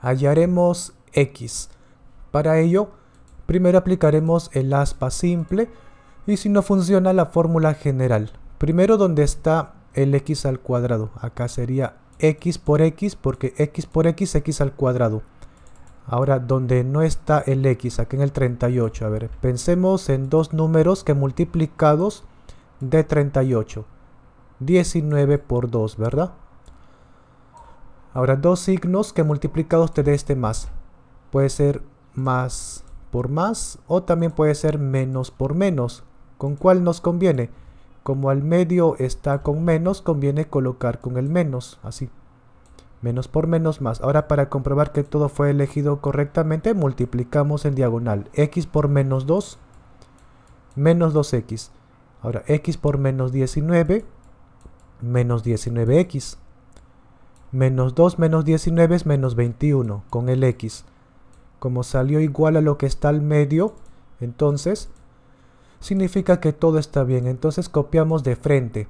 hallaremos x. Para ello, primero aplicaremos el aspa simple y si no funciona la fórmula general. Primero donde está el x al cuadrado, acá sería x por x porque x por x, x al cuadrado. Ahora, donde no está el x, aquí en el 38, a ver, pensemos en dos números que multiplicados de 38. 19 por 2, ¿verdad? Ahora, dos signos que multiplicados te dé este más. Puede ser más por más o también puede ser menos por menos. ¿Con cuál nos conviene? Como al medio está con menos, conviene colocar con el menos, así. Menos por menos más. Ahora para comprobar que todo fue elegido correctamente, multiplicamos en diagonal. x por menos 2, menos 2x. Ahora x por menos 19, menos 19x. Menos 2 menos 19 es menos 21 con el x. Como salió igual a lo que está al medio, entonces significa que todo está bien. Entonces copiamos de frente.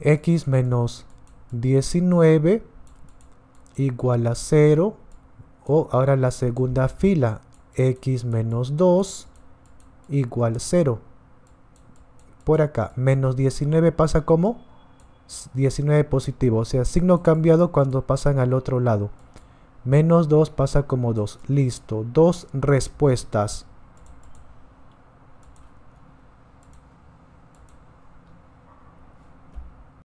x menos 19 igual a 0. O ahora la segunda fila, x menos 2 igual 0. Por acá, menos 19 pasa como 19 positivo, o sea, signo cambiado cuando pasan al otro lado. Menos 2 pasa como 2. Listo, dos respuestas.